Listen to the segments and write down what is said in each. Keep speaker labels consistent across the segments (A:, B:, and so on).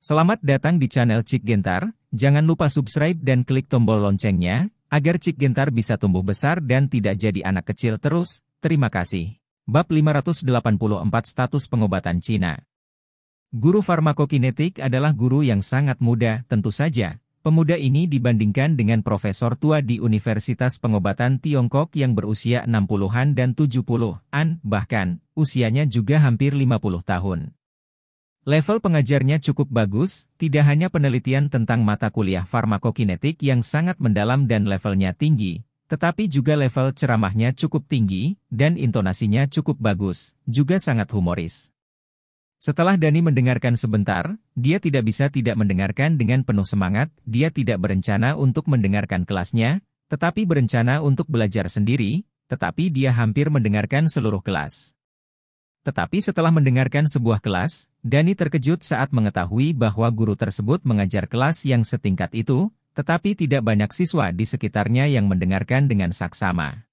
A: Selamat datang di channel Cik Gentar, jangan lupa subscribe dan klik tombol loncengnya, agar Cik Gentar bisa tumbuh besar dan tidak jadi anak kecil terus, terima kasih. Bab 584 Status Pengobatan Cina Guru farmakokinetik adalah guru yang sangat muda, tentu saja. Pemuda ini dibandingkan dengan profesor tua di Universitas Pengobatan Tiongkok yang berusia 60-an dan 70-an, bahkan, usianya juga hampir 50 tahun. Level pengajarnya cukup bagus, tidak hanya penelitian tentang mata kuliah farmakokinetik yang sangat mendalam dan levelnya tinggi, tetapi juga level ceramahnya cukup tinggi, dan intonasinya cukup bagus, juga sangat humoris. Setelah Dani mendengarkan sebentar, dia tidak bisa tidak mendengarkan dengan penuh semangat, dia tidak berencana untuk mendengarkan kelasnya, tetapi berencana untuk belajar sendiri, tetapi dia hampir mendengarkan seluruh kelas. Tetapi setelah mendengarkan sebuah kelas, Dani terkejut saat mengetahui bahwa guru tersebut mengajar kelas yang setingkat itu, tetapi tidak banyak siswa di sekitarnya yang mendengarkan dengan saksama.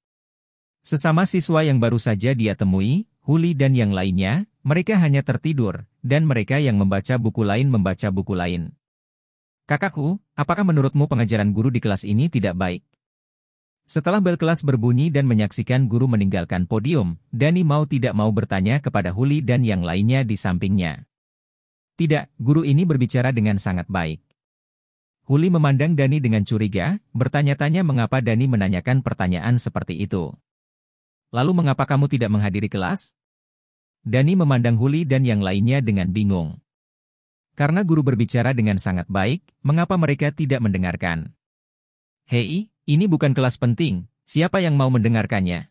A: Sesama siswa yang baru saja dia temui, Huli dan yang lainnya, mereka hanya tertidur, dan mereka yang membaca buku lain membaca buku lain. Kakakku, apakah menurutmu pengajaran guru di kelas ini tidak baik? Setelah bel kelas berbunyi dan menyaksikan guru meninggalkan podium, Dani mau tidak mau bertanya kepada Huli dan yang lainnya di sampingnya. Tidak, guru ini berbicara dengan sangat baik. Huli memandang Dani dengan curiga, bertanya-tanya mengapa Dani menanyakan pertanyaan seperti itu. Lalu mengapa kamu tidak menghadiri kelas? Dani memandang Huli dan yang lainnya dengan bingung. Karena guru berbicara dengan sangat baik, mengapa mereka tidak mendengarkan? Hei, ini bukan kelas penting, siapa yang mau mendengarkannya?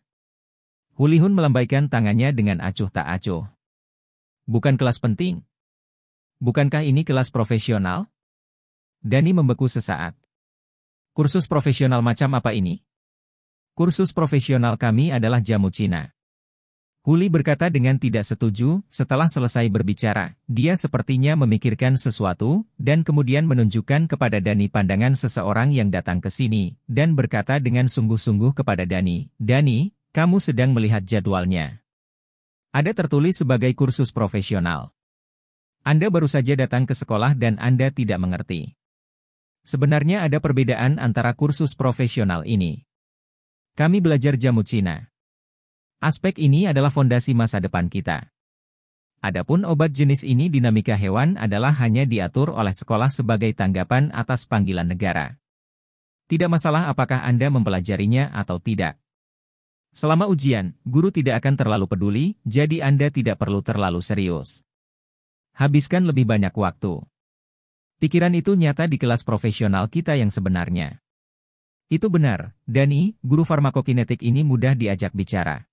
A: Hulihun melambaikan tangannya dengan acuh tak acuh. Bukan kelas penting. Bukankah ini kelas profesional? Dani membeku sesaat. Kursus profesional macam apa ini? Kursus profesional kami adalah jamu Cina. Huli berkata dengan tidak setuju, setelah selesai berbicara, dia sepertinya memikirkan sesuatu, dan kemudian menunjukkan kepada Dani pandangan seseorang yang datang ke sini, dan berkata dengan sungguh-sungguh kepada Dani, Dani, kamu sedang melihat jadwalnya. Ada tertulis sebagai kursus profesional. Anda baru saja datang ke sekolah dan Anda tidak mengerti. Sebenarnya ada perbedaan antara kursus profesional ini. Kami belajar jamu Cina. Aspek ini adalah fondasi masa depan kita. Adapun obat jenis ini dinamika hewan adalah hanya diatur oleh sekolah sebagai tanggapan atas panggilan negara. Tidak masalah apakah Anda mempelajarinya atau tidak. Selama ujian, guru tidak akan terlalu peduli, jadi Anda tidak perlu terlalu serius. Habiskan lebih banyak waktu. Pikiran itu nyata di kelas profesional kita yang sebenarnya. Itu benar, Dani, guru farmakokinetik ini mudah diajak bicara.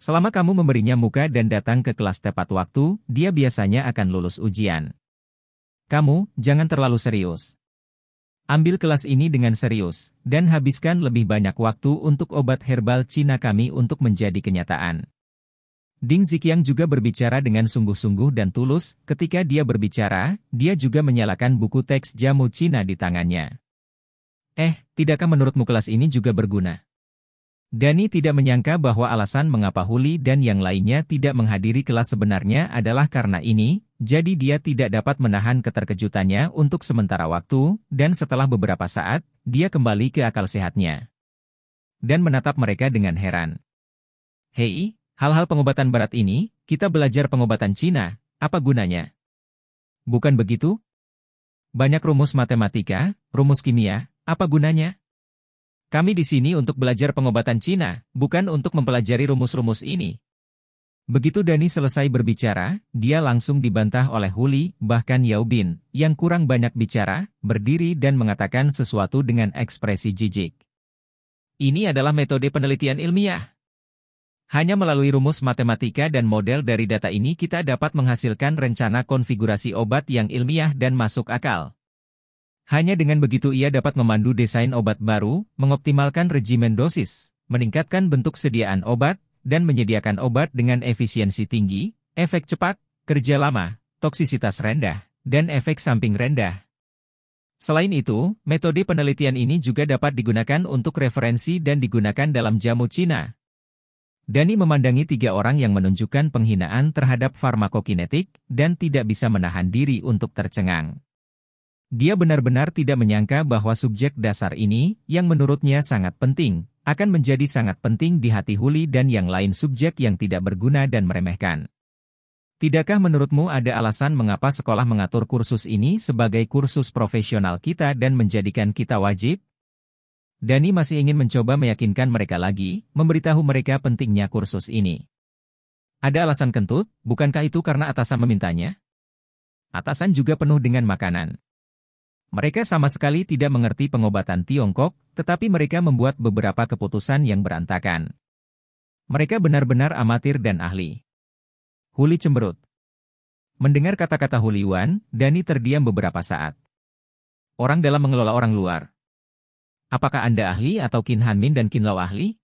A: Selama kamu memberinya muka dan datang ke kelas tepat waktu, dia biasanya akan lulus ujian. Kamu, jangan terlalu serius. Ambil kelas ini dengan serius, dan habiskan lebih banyak waktu untuk obat herbal Cina kami untuk menjadi kenyataan. Ding Zikiang juga berbicara dengan sungguh-sungguh dan tulus, ketika dia berbicara, dia juga menyalakan buku teks jamu Cina di tangannya. Eh, tidakkah menurutmu kelas ini juga berguna? Dani tidak menyangka bahwa alasan mengapa Huli dan yang lainnya tidak menghadiri kelas sebenarnya adalah karena ini, jadi dia tidak dapat menahan keterkejutannya untuk sementara waktu, dan setelah beberapa saat, dia kembali ke akal sehatnya. Dan menatap mereka dengan heran. Hei, hal-hal pengobatan barat ini, kita belajar pengobatan Cina, apa gunanya? Bukan begitu? Banyak rumus matematika, rumus kimia, apa gunanya? Kami di sini untuk belajar pengobatan Cina, bukan untuk mempelajari rumus-rumus ini. Begitu Dani selesai berbicara, dia langsung dibantah oleh Huli, bahkan Yao Bin, yang kurang banyak bicara, berdiri dan mengatakan sesuatu dengan ekspresi jijik. Ini adalah metode penelitian ilmiah. Hanya melalui rumus matematika dan model dari data ini kita dapat menghasilkan rencana konfigurasi obat yang ilmiah dan masuk akal. Hanya dengan begitu ia dapat memandu desain obat baru, mengoptimalkan regimen dosis, meningkatkan bentuk sediaan obat, dan menyediakan obat dengan efisiensi tinggi, efek cepat, kerja lama, toksisitas rendah, dan efek samping rendah. Selain itu, metode penelitian ini juga dapat digunakan untuk referensi dan digunakan dalam jamu Cina. Dani memandangi tiga orang yang menunjukkan penghinaan terhadap farmakokinetik dan tidak bisa menahan diri untuk tercengang. Dia benar-benar tidak menyangka bahwa subjek dasar ini, yang menurutnya sangat penting, akan menjadi sangat penting di hati Huli dan yang lain subjek yang tidak berguna dan meremehkan. Tidakkah menurutmu ada alasan mengapa sekolah mengatur kursus ini sebagai kursus profesional kita dan menjadikan kita wajib? Dani masih ingin mencoba meyakinkan mereka lagi, memberitahu mereka pentingnya kursus ini. Ada alasan kentut, bukankah itu karena atasan memintanya? Atasan juga penuh dengan makanan. Mereka sama sekali tidak mengerti pengobatan Tiongkok, tetapi mereka membuat beberapa keputusan yang berantakan. Mereka benar-benar amatir dan ahli. Huli cemberut. Mendengar kata-kata Huliwan, Dani terdiam beberapa saat. Orang dalam mengelola orang luar. Apakah Anda ahli atau Kin Hanmin dan Kin Lao ahli?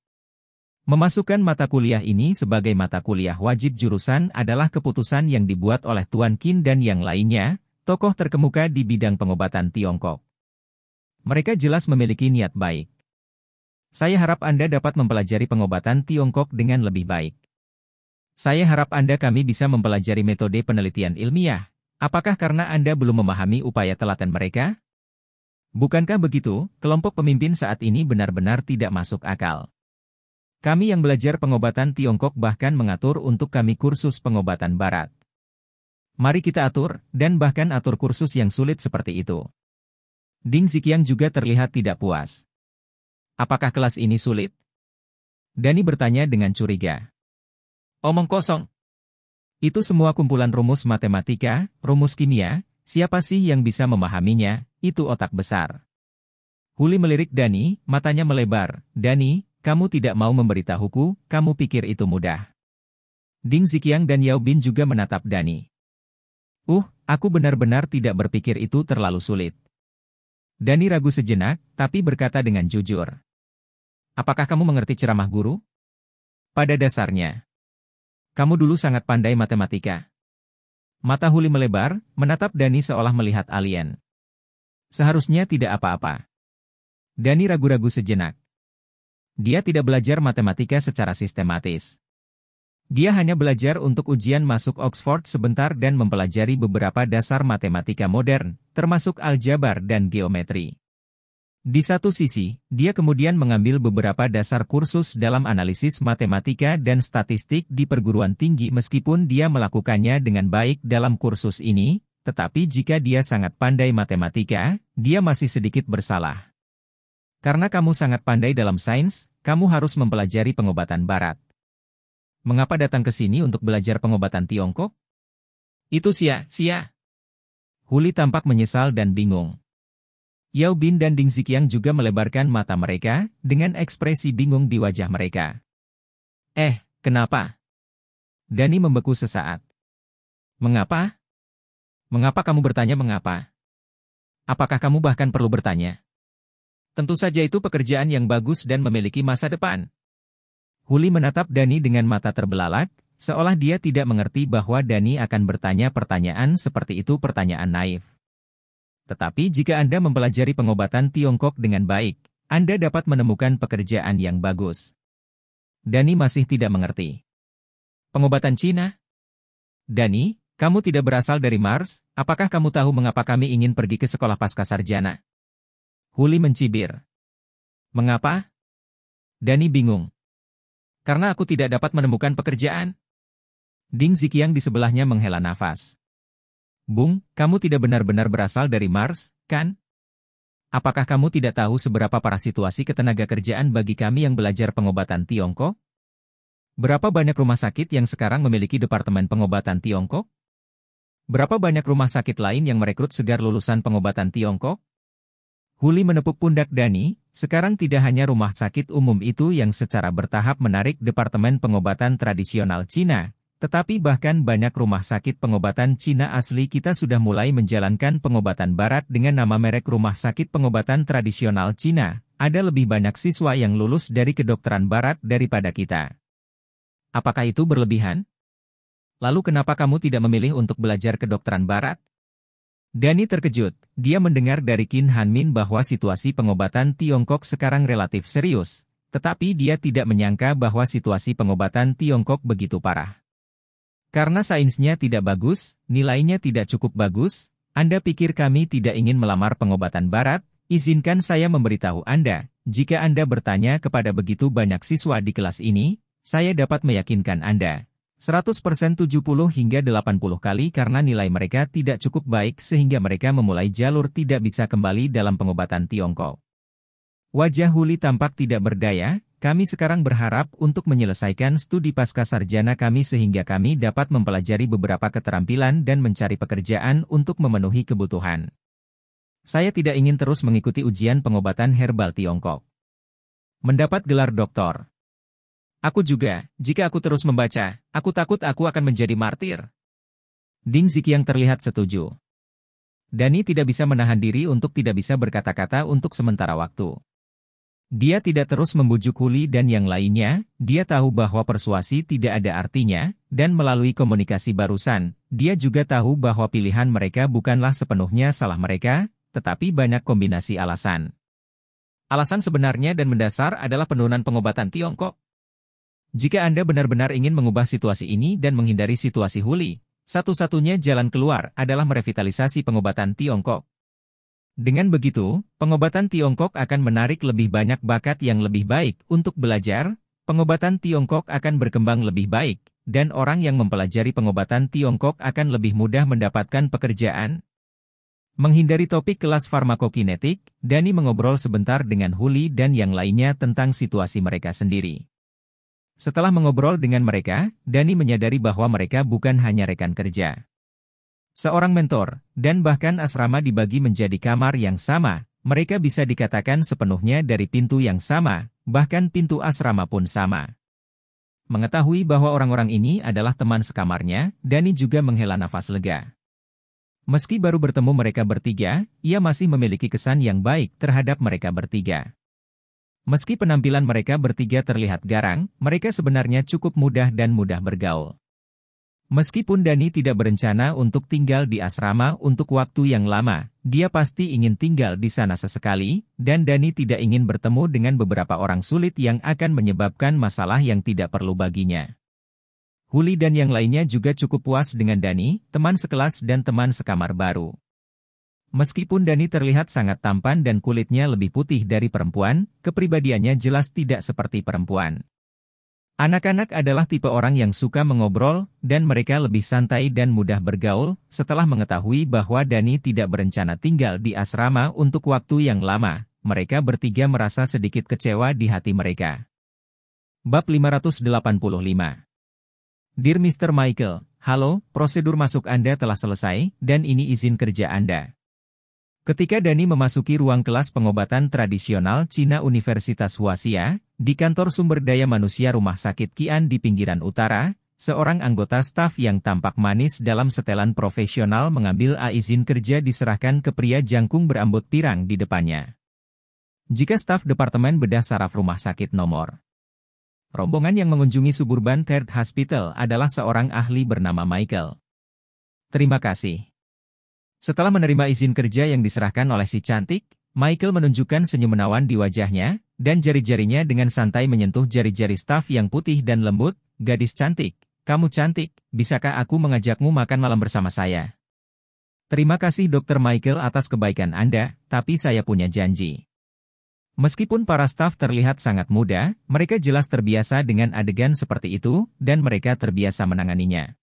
A: Memasukkan mata kuliah ini sebagai mata kuliah wajib jurusan adalah keputusan yang dibuat oleh Tuan Kin dan yang lainnya, tokoh terkemuka di bidang pengobatan Tiongkok. Mereka jelas memiliki niat baik. Saya harap Anda dapat mempelajari pengobatan Tiongkok dengan lebih baik. Saya harap Anda kami bisa mempelajari metode penelitian ilmiah. Apakah karena Anda belum memahami upaya telaten mereka? Bukankah begitu, kelompok pemimpin saat ini benar-benar tidak masuk akal? Kami yang belajar pengobatan Tiongkok bahkan mengatur untuk kami kursus pengobatan Barat. Mari kita atur, dan bahkan atur kursus yang sulit seperti itu. Ding Zikiang juga terlihat tidak puas. Apakah kelas ini sulit? Dani bertanya dengan curiga. Omong kosong. Itu semua kumpulan rumus matematika, rumus kimia, siapa sih yang bisa memahaminya, itu otak besar. Huli melirik Dani, matanya melebar. Dani, kamu tidak mau memberitahuku, kamu pikir itu mudah. Ding Zikiang dan Yao Bin juga menatap Dani. Uh, aku benar-benar tidak berpikir itu terlalu sulit. Dani ragu sejenak, tapi berkata dengan jujur. Apakah kamu mengerti ceramah guru? Pada dasarnya. Kamu dulu sangat pandai matematika. Mata Huli melebar, menatap Dani seolah melihat alien. Seharusnya tidak apa-apa. Dani ragu-ragu sejenak. Dia tidak belajar matematika secara sistematis. Dia hanya belajar untuk ujian masuk Oxford sebentar dan mempelajari beberapa dasar matematika modern, termasuk aljabar dan geometri. Di satu sisi, dia kemudian mengambil beberapa dasar kursus dalam analisis matematika dan statistik di perguruan tinggi meskipun dia melakukannya dengan baik dalam kursus ini, tetapi jika dia sangat pandai matematika, dia masih sedikit bersalah. Karena kamu sangat pandai dalam sains, kamu harus mempelajari pengobatan barat. Mengapa datang ke sini untuk belajar pengobatan Tiongkok? Itu sia, sia. Huli tampak menyesal dan bingung. Yao Bin dan Ding Zikiang juga melebarkan mata mereka dengan ekspresi bingung di wajah mereka. Eh, kenapa? Dani membeku sesaat. Mengapa? Mengapa kamu bertanya mengapa? Apakah kamu bahkan perlu bertanya? Tentu saja itu pekerjaan yang bagus dan memiliki masa depan. Huli menatap Dani dengan mata terbelalak, seolah dia tidak mengerti bahwa Dani akan bertanya pertanyaan seperti itu pertanyaan naif. Tetapi jika Anda mempelajari pengobatan Tiongkok dengan baik, Anda dapat menemukan pekerjaan yang bagus. Dani masih tidak mengerti. Pengobatan Cina? Dani, kamu tidak berasal dari Mars, apakah kamu tahu mengapa kami ingin pergi ke sekolah pasca sarjana? Huli mencibir. Mengapa? Dani bingung. Karena aku tidak dapat menemukan pekerjaan. Ding Zikiang di sebelahnya menghela nafas. Bung, kamu tidak benar-benar berasal dari Mars, kan? Apakah kamu tidak tahu seberapa parah situasi ketenaga kerjaan bagi kami yang belajar pengobatan Tiongkok? Berapa banyak rumah sakit yang sekarang memiliki Departemen Pengobatan Tiongkok? Berapa banyak rumah sakit lain yang merekrut segar lulusan pengobatan Tiongkok? Huli menepuk pundak Dani, sekarang tidak hanya rumah sakit umum itu yang secara bertahap menarik Departemen Pengobatan Tradisional Cina, tetapi bahkan banyak rumah sakit pengobatan Cina asli kita sudah mulai menjalankan pengobatan barat dengan nama merek Rumah Sakit Pengobatan Tradisional Cina. Ada lebih banyak siswa yang lulus dari kedokteran barat daripada kita. Apakah itu berlebihan? Lalu kenapa kamu tidak memilih untuk belajar kedokteran barat? Dani terkejut, dia mendengar dari Qin Hanmin bahwa situasi pengobatan Tiongkok sekarang relatif serius, tetapi dia tidak menyangka bahwa situasi pengobatan Tiongkok begitu parah. Karena sainsnya tidak bagus, nilainya tidak cukup bagus, Anda pikir kami tidak ingin melamar pengobatan barat, izinkan saya memberitahu Anda, jika Anda bertanya kepada begitu banyak siswa di kelas ini, saya dapat meyakinkan Anda, 100% 70 hingga 80 kali karena nilai mereka tidak cukup baik sehingga mereka memulai jalur tidak bisa kembali dalam pengobatan Tiongkok. Wajah Huli tampak tidak berdaya, kami sekarang berharap untuk menyelesaikan studi pasca sarjana kami sehingga kami dapat mempelajari beberapa keterampilan dan mencari pekerjaan untuk memenuhi kebutuhan. Saya tidak ingin terus mengikuti ujian pengobatan herbal Tiongkok. Mendapat gelar doktor. Aku juga, jika aku terus membaca, aku takut aku akan menjadi martir. Ding yang terlihat setuju. Dani tidak bisa menahan diri untuk tidak bisa berkata-kata untuk sementara waktu. Dia tidak terus membujuk Huli dan yang lainnya, dia tahu bahwa persuasi tidak ada artinya, dan melalui komunikasi barusan, dia juga tahu bahwa pilihan mereka bukanlah sepenuhnya salah mereka, tetapi banyak kombinasi alasan. Alasan sebenarnya dan mendasar adalah penurunan pengobatan Tiongkok. Jika Anda benar-benar ingin mengubah situasi ini dan menghindari situasi huli, satu-satunya jalan keluar adalah merevitalisasi pengobatan Tiongkok. Dengan begitu, pengobatan Tiongkok akan menarik lebih banyak bakat yang lebih baik untuk belajar, pengobatan Tiongkok akan berkembang lebih baik, dan orang yang mempelajari pengobatan Tiongkok akan lebih mudah mendapatkan pekerjaan. Menghindari topik kelas farmakokinetik, Dani mengobrol sebentar dengan Huli dan yang lainnya tentang situasi mereka sendiri. Setelah mengobrol dengan mereka, Dani menyadari bahwa mereka bukan hanya rekan kerja. Seorang mentor, dan bahkan asrama dibagi menjadi kamar yang sama, mereka bisa dikatakan sepenuhnya dari pintu yang sama, bahkan pintu asrama pun sama. Mengetahui bahwa orang-orang ini adalah teman sekamarnya, Dani juga menghela nafas lega. Meski baru bertemu mereka bertiga, ia masih memiliki kesan yang baik terhadap mereka bertiga. Meski penampilan mereka bertiga terlihat garang, mereka sebenarnya cukup mudah dan mudah bergaul. Meskipun Dani tidak berencana untuk tinggal di asrama untuk waktu yang lama, dia pasti ingin tinggal di sana sesekali, dan Dani tidak ingin bertemu dengan beberapa orang sulit yang akan menyebabkan masalah yang tidak perlu baginya. Huli dan yang lainnya juga cukup puas dengan Dani, teman sekelas dan teman sekamar baru. Meskipun Dani terlihat sangat tampan dan kulitnya lebih putih dari perempuan, kepribadiannya jelas tidak seperti perempuan. Anak-anak adalah tipe orang yang suka mengobrol, dan mereka lebih santai dan mudah bergaul, setelah mengetahui bahwa Dani tidak berencana tinggal di asrama untuk waktu yang lama, mereka bertiga merasa sedikit kecewa di hati mereka. Bab 585 Dear Mr. Michael, halo, prosedur masuk Anda telah selesai, dan ini izin kerja Anda. Ketika Dani memasuki ruang kelas pengobatan tradisional Cina Universitas Huasia, di kantor sumber daya manusia Rumah Sakit Kian di pinggiran utara, seorang anggota staf yang tampak manis dalam setelan profesional mengambil A izin kerja diserahkan ke pria jangkung berambut pirang di depannya. Jika staf Departemen Bedah Saraf Rumah Sakit nomor Rombongan yang mengunjungi Suburban Third Hospital adalah seorang ahli bernama Michael. Terima kasih. Setelah menerima izin kerja yang diserahkan oleh si cantik, Michael menunjukkan senyum menawan di wajahnya, dan jari-jarinya dengan santai menyentuh jari-jari staf yang putih dan lembut, gadis cantik. Kamu cantik, bisakah aku mengajakmu makan malam bersama saya? Terima kasih Dr. Michael atas kebaikan Anda, tapi saya punya janji. Meskipun para staf terlihat sangat muda, mereka jelas terbiasa dengan adegan seperti itu, dan mereka terbiasa menanganinya.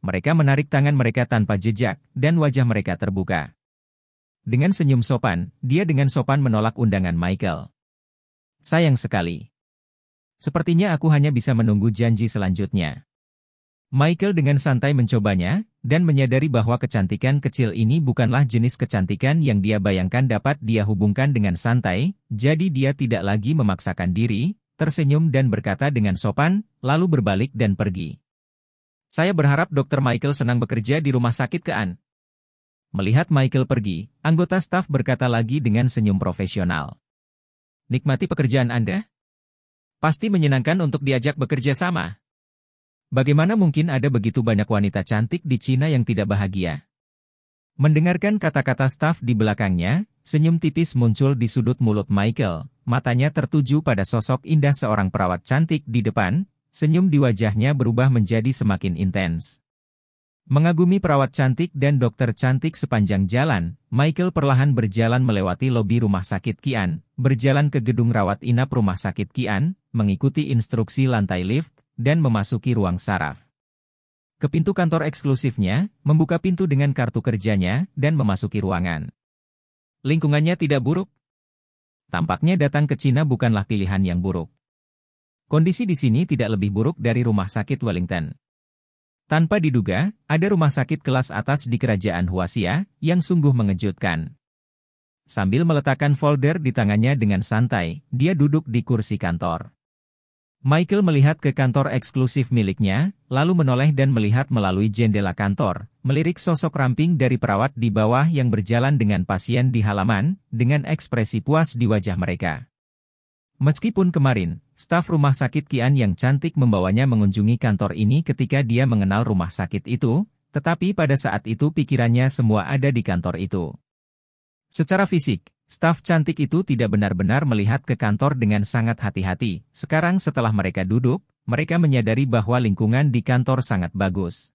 A: Mereka menarik tangan mereka tanpa jejak, dan wajah mereka terbuka. Dengan senyum sopan, dia dengan sopan menolak undangan Michael. Sayang sekali. Sepertinya aku hanya bisa menunggu janji selanjutnya. Michael dengan santai mencobanya, dan menyadari bahwa kecantikan kecil ini bukanlah jenis kecantikan yang dia bayangkan dapat dia hubungkan dengan santai, jadi dia tidak lagi memaksakan diri, tersenyum dan berkata dengan sopan, lalu berbalik dan pergi. Saya berharap Dr. Michael senang bekerja di rumah sakit Kean. Melihat Michael pergi, anggota staf berkata lagi dengan senyum profesional. Nikmati pekerjaan Anda? Pasti menyenangkan untuk diajak bekerja sama. Bagaimana mungkin ada begitu banyak wanita cantik di Cina yang tidak bahagia? Mendengarkan kata-kata staf di belakangnya, senyum tipis muncul di sudut mulut Michael, matanya tertuju pada sosok indah seorang perawat cantik di depan, Senyum di wajahnya berubah menjadi semakin intens. Mengagumi perawat cantik dan dokter cantik sepanjang jalan, Michael perlahan berjalan melewati lobi rumah sakit Kian, berjalan ke gedung rawat inap rumah sakit Kian, mengikuti instruksi lantai lift, dan memasuki ruang saraf. Ke pintu kantor eksklusifnya, membuka pintu dengan kartu kerjanya, dan memasuki ruangan. Lingkungannya tidak buruk. Tampaknya datang ke Cina bukanlah pilihan yang buruk. Kondisi di sini tidak lebih buruk dari rumah sakit Wellington. Tanpa diduga, ada rumah sakit kelas atas di kerajaan Huasia yang sungguh mengejutkan. Sambil meletakkan folder di tangannya dengan santai, dia duduk di kursi kantor. Michael melihat ke kantor eksklusif miliknya, lalu menoleh dan melihat melalui jendela kantor, melirik sosok ramping dari perawat di bawah yang berjalan dengan pasien di halaman, dengan ekspresi puas di wajah mereka. Meskipun kemarin, Staf rumah sakit Kian yang cantik membawanya mengunjungi kantor ini ketika dia mengenal rumah sakit itu, tetapi pada saat itu pikirannya semua ada di kantor itu. Secara fisik, staf cantik itu tidak benar-benar melihat ke kantor dengan sangat hati-hati. Sekarang setelah mereka duduk, mereka menyadari bahwa lingkungan di kantor sangat bagus.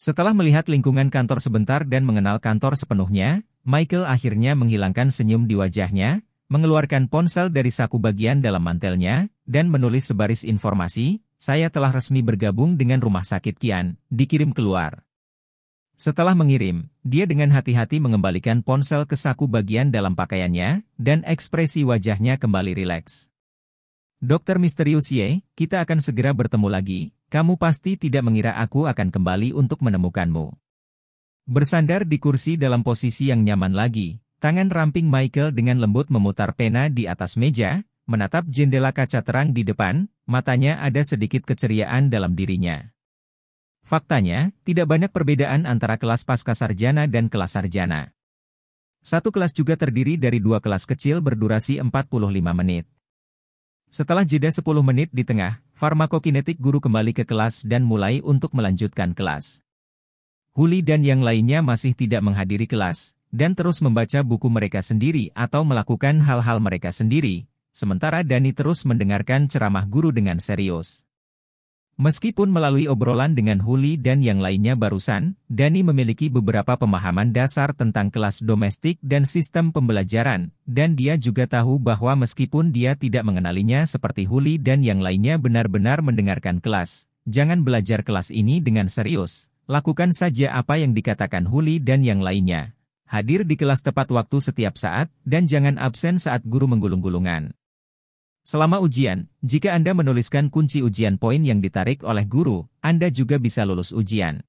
A: Setelah melihat lingkungan kantor sebentar dan mengenal kantor sepenuhnya, Michael akhirnya menghilangkan senyum di wajahnya, mengeluarkan ponsel dari saku bagian dalam mantelnya, dan menulis sebaris informasi, saya telah resmi bergabung dengan rumah sakit Kian, dikirim keluar. Setelah mengirim, dia dengan hati-hati mengembalikan ponsel ke saku bagian dalam pakaiannya, dan ekspresi wajahnya kembali rileks. Dokter Misterius Ye, kita akan segera bertemu lagi, kamu pasti tidak mengira aku akan kembali untuk menemukanmu. Bersandar di kursi dalam posisi yang nyaman lagi, Tangan ramping Michael dengan lembut memutar pena di atas meja, menatap jendela kaca terang di depan, matanya ada sedikit keceriaan dalam dirinya. Faktanya, tidak banyak perbedaan antara kelas pasca sarjana dan kelas sarjana. Satu kelas juga terdiri dari dua kelas kecil berdurasi 45 menit. Setelah jeda 10 menit di tengah, farmakokinetik guru kembali ke kelas dan mulai untuk melanjutkan kelas. Huli dan yang lainnya masih tidak menghadiri kelas, dan terus membaca buku mereka sendiri atau melakukan hal-hal mereka sendiri, sementara Dani terus mendengarkan ceramah guru dengan serius. Meskipun melalui obrolan dengan Huli dan yang lainnya barusan, Dani memiliki beberapa pemahaman dasar tentang kelas domestik dan sistem pembelajaran, dan dia juga tahu bahwa meskipun dia tidak mengenalinya seperti Huli dan yang lainnya benar-benar mendengarkan kelas, jangan belajar kelas ini dengan serius, lakukan saja apa yang dikatakan Huli dan yang lainnya hadir di kelas tepat waktu setiap saat, dan jangan absen saat guru menggulung-gulungan. Selama ujian, jika Anda menuliskan kunci ujian poin yang ditarik oleh guru, Anda juga bisa lulus ujian.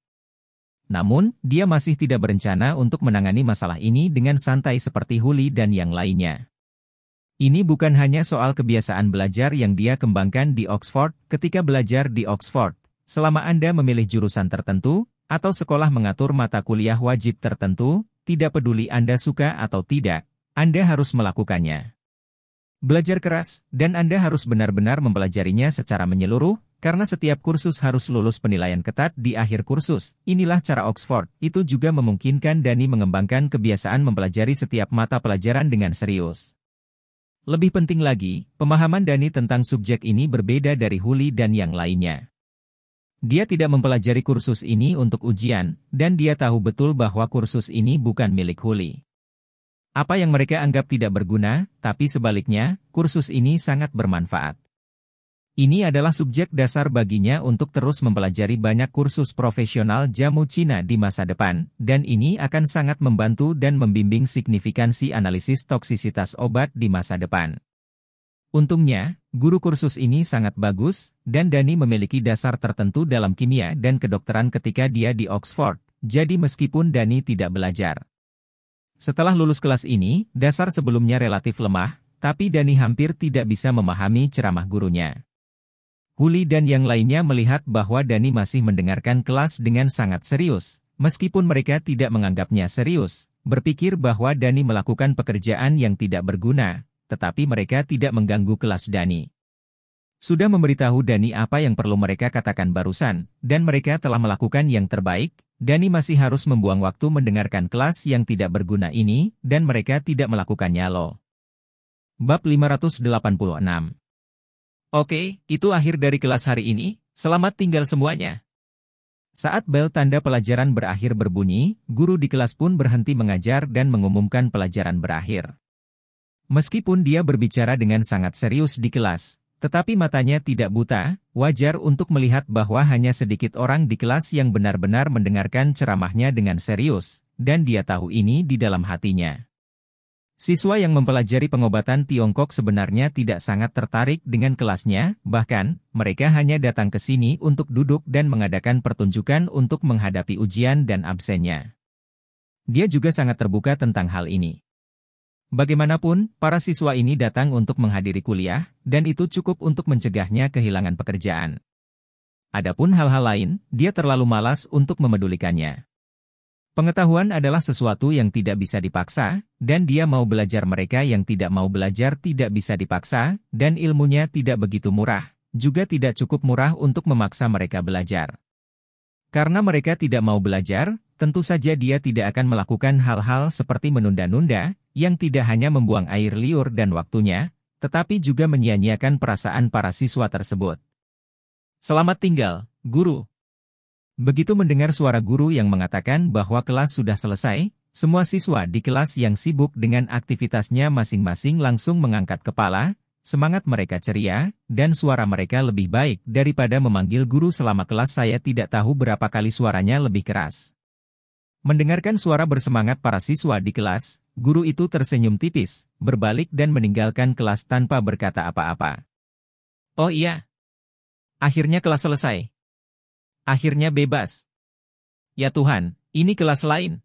A: Namun, dia masih tidak berencana untuk menangani masalah ini dengan santai seperti Huli dan yang lainnya. Ini bukan hanya soal kebiasaan belajar yang dia kembangkan di Oxford ketika belajar di Oxford. Selama Anda memilih jurusan tertentu, atau sekolah mengatur mata kuliah wajib tertentu, tidak peduli Anda suka atau tidak, Anda harus melakukannya. Belajar keras, dan Anda harus benar-benar mempelajarinya secara menyeluruh, karena setiap kursus harus lulus penilaian ketat di akhir kursus. Inilah cara Oxford, itu juga memungkinkan Dani mengembangkan kebiasaan mempelajari setiap mata pelajaran dengan serius. Lebih penting lagi, pemahaman Dani tentang subjek ini berbeda dari Huli dan yang lainnya. Dia tidak mempelajari kursus ini untuk ujian, dan dia tahu betul bahwa kursus ini bukan milik Huli. Apa yang mereka anggap tidak berguna, tapi sebaliknya, kursus ini sangat bermanfaat. Ini adalah subjek dasar baginya untuk terus mempelajari banyak kursus profesional jamu Cina di masa depan, dan ini akan sangat membantu dan membimbing signifikansi analisis toksisitas obat di masa depan. Untungnya, guru kursus ini sangat bagus, dan Dani memiliki dasar tertentu dalam kimia dan kedokteran ketika dia di Oxford, jadi meskipun Dani tidak belajar. Setelah lulus kelas ini, dasar sebelumnya relatif lemah, tapi Dani hampir tidak bisa memahami ceramah gurunya. Huli dan yang lainnya melihat bahwa Dani masih mendengarkan kelas dengan sangat serius, meskipun mereka tidak menganggapnya serius, berpikir bahwa Dani melakukan pekerjaan yang tidak berguna, tetapi mereka tidak mengganggu kelas Dani. Sudah memberitahu Dani apa yang perlu mereka katakan barusan, dan mereka telah melakukan yang terbaik, Dani masih harus membuang waktu mendengarkan kelas yang tidak berguna ini, dan mereka tidak melakukannya loh. Bab 586 Oke, itu akhir dari kelas hari ini, selamat tinggal semuanya. Saat bel tanda pelajaran berakhir berbunyi, guru di kelas pun berhenti mengajar dan mengumumkan pelajaran berakhir. Meskipun dia berbicara dengan sangat serius di kelas, tetapi matanya tidak buta, wajar untuk melihat bahwa hanya sedikit orang di kelas yang benar-benar mendengarkan ceramahnya dengan serius, dan dia tahu ini di dalam hatinya. Siswa yang mempelajari pengobatan Tiongkok sebenarnya tidak sangat tertarik dengan kelasnya, bahkan, mereka hanya datang ke sini untuk duduk dan mengadakan pertunjukan untuk menghadapi ujian dan absennya. Dia juga sangat terbuka tentang hal ini. Bagaimanapun, para siswa ini datang untuk menghadiri kuliah, dan itu cukup untuk mencegahnya kehilangan pekerjaan. Adapun hal-hal lain, dia terlalu malas untuk memedulikannya. Pengetahuan adalah sesuatu yang tidak bisa dipaksa, dan dia mau belajar mereka yang tidak mau belajar tidak bisa dipaksa, dan ilmunya tidak begitu murah, juga tidak cukup murah untuk memaksa mereka belajar. Karena mereka tidak mau belajar, tentu saja dia tidak akan melakukan hal-hal seperti menunda-nunda, yang tidak hanya membuang air liur dan waktunya, tetapi juga menyia-nyiakan perasaan para siswa tersebut. Selamat tinggal, guru. Begitu mendengar suara guru yang mengatakan bahwa kelas sudah selesai, semua siswa di kelas yang sibuk dengan aktivitasnya masing-masing langsung mengangkat kepala, semangat mereka ceria, dan suara mereka lebih baik daripada memanggil guru selama kelas saya tidak tahu berapa kali suaranya lebih keras. Mendengarkan suara bersemangat para siswa di kelas, guru itu tersenyum tipis, berbalik dan meninggalkan kelas tanpa berkata apa-apa. Oh iya. Akhirnya kelas selesai. Akhirnya bebas. Ya Tuhan, ini kelas lain.